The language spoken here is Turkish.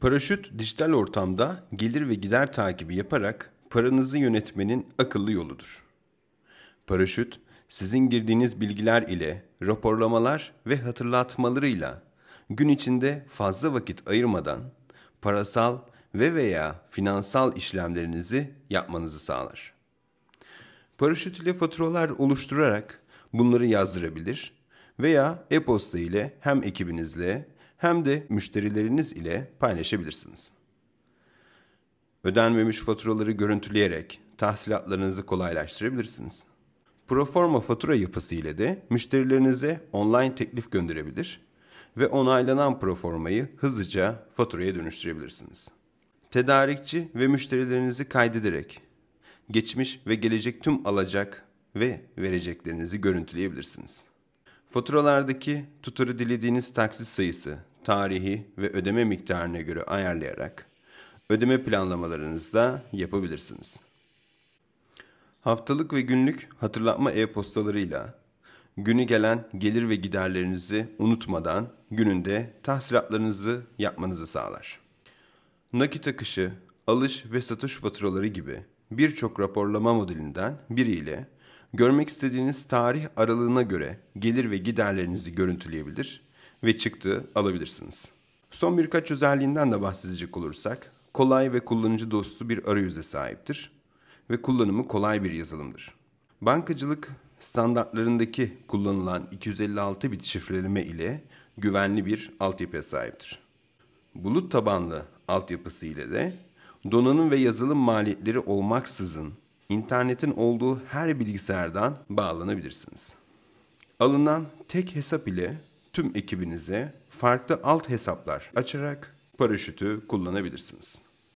Paraşüt dijital ortamda gelir ve gider takibi yaparak paranızı yönetmenin akıllı yoludur. Paraşüt, sizin girdiğiniz bilgiler ile, raporlamalar ve hatırlatmalarıyla gün içinde fazla vakit ayırmadan parasal ve veya finansal işlemlerinizi yapmanızı sağlar. Paraşüt ile faturalar oluşturarak bunları yazdırabilir veya e-posta ile hem ekibinizle hem de müşterileriniz ile paylaşabilirsiniz. Ödenmemiş faturaları görüntüleyerek tahsilatlarınızı kolaylaştırabilirsiniz. Proforma fatura yapısı ile de müşterilerinize online teklif gönderebilir ve onaylanan proformayı hızlıca faturaya dönüştürebilirsiniz. Tedarikçi ve müşterilerinizi kaydederek geçmiş ve gelecek tüm alacak ve vereceklerinizi görüntüleyebilirsiniz. Faturalardaki tutarı dilediğiniz taksit sayısı tarihi ve ödeme miktarına göre ayarlayarak ödeme planlamalarınızda yapabilirsiniz. Haftalık ve günlük hatırlatma e-postalarıyla günü gelen gelir ve giderlerinizi unutmadan gününde tahsilatlarınızı yapmanızı sağlar. Nakit akışı, alış ve satış faturaları gibi birçok raporlama modelinden biriyle görmek istediğiniz tarih aralığına göre gelir ve giderlerinizi görüntüleyebilir ve çıktı alabilirsiniz. Son birkaç özelliğinden de bahsedecek olursak, kolay ve kullanıcı dostu bir arayüze sahiptir ve kullanımı kolay bir yazılımdır. Bankacılık standartlarındaki kullanılan 256 bit şifreleme ile güvenli bir altyapıya sahiptir. Bulut tabanlı altyapısı ile de donanım ve yazılım maliyetleri olmaksızın internetin olduğu her bilgisayardan bağlanabilirsiniz. Alınan tek hesap ile tüm ekibinize farklı alt hesaplar açarak paraşütü kullanabilirsiniz.